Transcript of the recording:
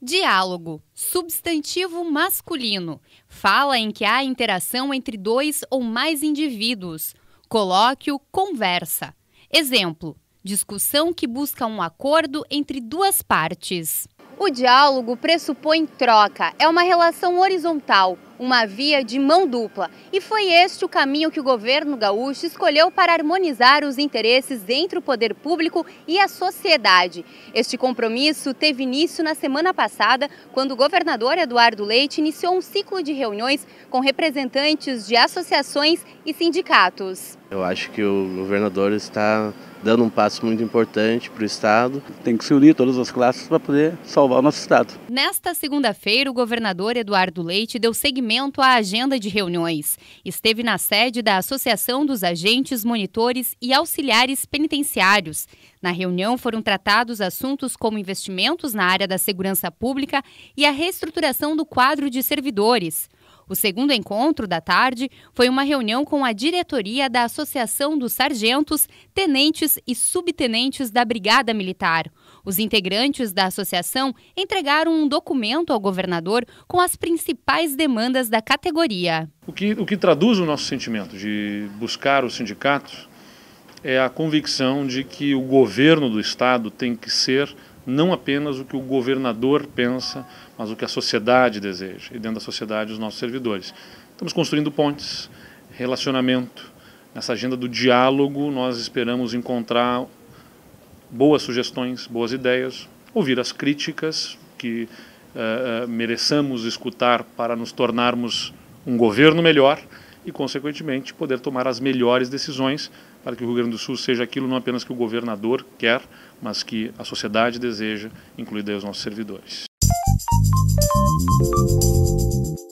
Diálogo, substantivo masculino, fala em que há interação entre dois ou mais indivíduos. Colóquio, conversa. Exemplo: discussão que busca um acordo entre duas partes. O diálogo pressupõe troca, é uma relação horizontal, uma via de mão dupla. E foi este o caminho que o governo gaúcho escolheu para harmonizar os interesses entre o poder público e a sociedade. Este compromisso teve início na semana passada, quando o governador Eduardo Leite iniciou um ciclo de reuniões com representantes de associações e sindicatos. Eu acho que o governador está dando um passo muito importante para o Estado. Tem que se unir todas as classes para poder salvar o nosso Estado. Nesta segunda-feira, o governador Eduardo Leite deu seguimento à agenda de reuniões. Esteve na sede da Associação dos Agentes, Monitores e Auxiliares Penitenciários. Na reunião foram tratados assuntos como investimentos na área da segurança pública e a reestruturação do quadro de servidores. O segundo encontro da tarde foi uma reunião com a diretoria da Associação dos Sargentos, Tenentes e Subtenentes da Brigada Militar. Os integrantes da associação entregaram um documento ao governador com as principais demandas da categoria. O que, o que traduz o nosso sentimento de buscar os sindicatos é a convicção de que o governo do Estado tem que ser não apenas o que o governador pensa, mas o que a sociedade deseja, e dentro da sociedade os nossos servidores. Estamos construindo pontes, relacionamento. Nessa agenda do diálogo, nós esperamos encontrar boas sugestões, boas ideias, ouvir as críticas que uh, mereçamos escutar para nos tornarmos um governo melhor e, consequentemente, poder tomar as melhores decisões para que o Rio Grande do Sul seja aquilo não apenas que o governador quer, mas que a sociedade deseja, incluindo os nossos servidores.